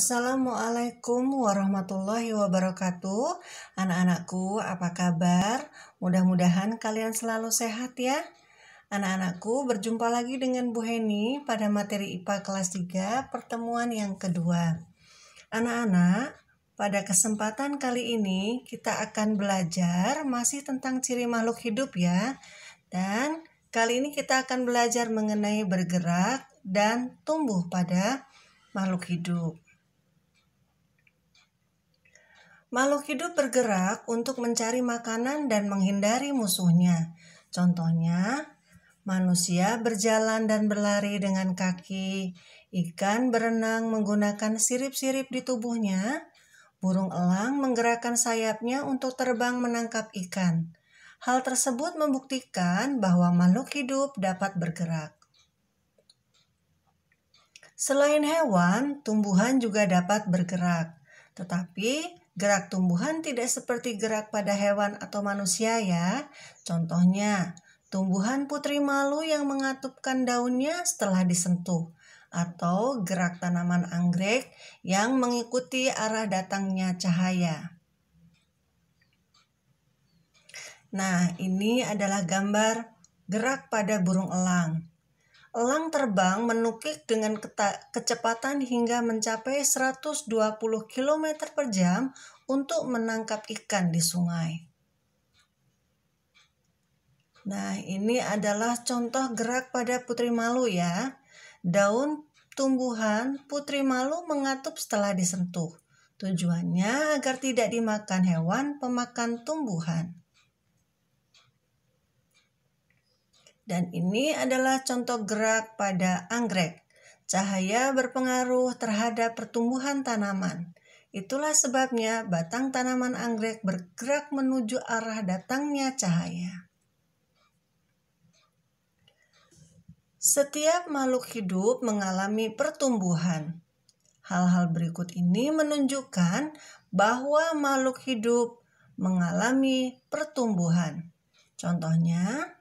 Assalamualaikum warahmatullahi wabarakatuh. Anak-anakku, apa kabar? Mudah-mudahan kalian selalu sehat ya. Anak-anakku, berjumpa lagi dengan Bu Heni pada materi IPA kelas 3 pertemuan yang kedua. Anak-anak, pada kesempatan kali ini kita akan belajar masih tentang ciri makhluk hidup ya. Dan Kali ini kita akan belajar mengenai bergerak dan tumbuh pada makhluk hidup. Makhluk hidup bergerak untuk mencari makanan dan menghindari musuhnya. Contohnya, manusia berjalan dan berlari dengan kaki, ikan berenang menggunakan sirip-sirip di tubuhnya, burung elang menggerakkan sayapnya untuk terbang menangkap ikan. Hal tersebut membuktikan bahwa makhluk hidup dapat bergerak. Selain hewan, tumbuhan juga dapat bergerak, tetapi Gerak tumbuhan tidak seperti gerak pada hewan atau manusia ya. Contohnya, tumbuhan putri malu yang mengatupkan daunnya setelah disentuh atau gerak tanaman anggrek yang mengikuti arah datangnya cahaya. Nah, ini adalah gambar gerak pada burung elang. Elang terbang menukik dengan kecepatan hingga mencapai 120 km per jam untuk menangkap ikan di sungai. Nah, ini adalah contoh gerak pada putri malu ya. Daun tumbuhan putri malu mengatup setelah disentuh. Tujuannya agar tidak dimakan hewan pemakan tumbuhan. Dan ini adalah contoh gerak pada anggrek. Cahaya berpengaruh terhadap pertumbuhan tanaman. Itulah sebabnya batang tanaman anggrek bergerak menuju arah datangnya cahaya. Setiap makhluk hidup mengalami pertumbuhan. Hal-hal berikut ini menunjukkan bahwa makhluk hidup mengalami pertumbuhan. Contohnya,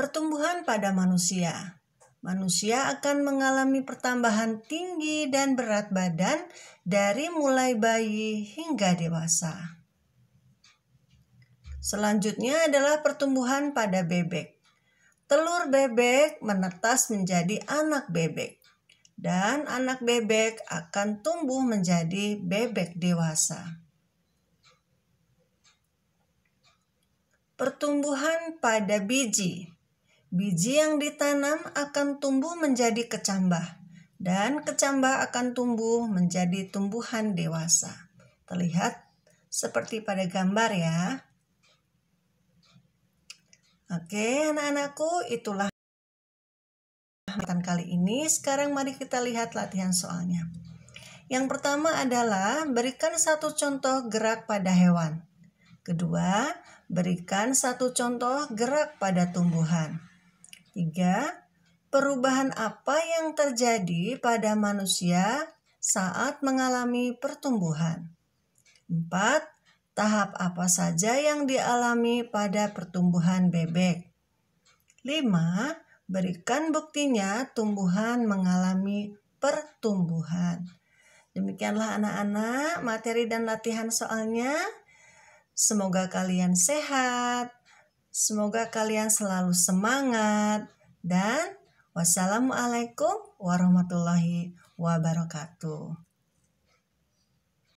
Pertumbuhan pada manusia. Manusia akan mengalami pertambahan tinggi dan berat badan dari mulai bayi hingga dewasa. Selanjutnya adalah pertumbuhan pada bebek. Telur bebek menetas menjadi anak bebek dan anak bebek akan tumbuh menjadi bebek dewasa. Pertumbuhan pada biji. Biji yang ditanam akan tumbuh menjadi kecambah, dan kecambah akan tumbuh menjadi tumbuhan dewasa. Terlihat seperti pada gambar ya. Oke, anak-anakku, itulah kali ini. Sekarang mari kita lihat latihan soalnya. Yang pertama adalah berikan satu contoh gerak pada hewan. Kedua, berikan satu contoh gerak pada tumbuhan. 3. Perubahan apa yang terjadi pada manusia saat mengalami pertumbuhan? 4. Tahap apa saja yang dialami pada pertumbuhan bebek? 5 berikan buktinya tumbuhan mengalami pertumbuhan. Demikianlah anak-anak materi dan latihan soalnya. Semoga kalian sehat, Semoga kalian selalu semangat dan wassalamualaikum warahmatullahi wabarakatuh.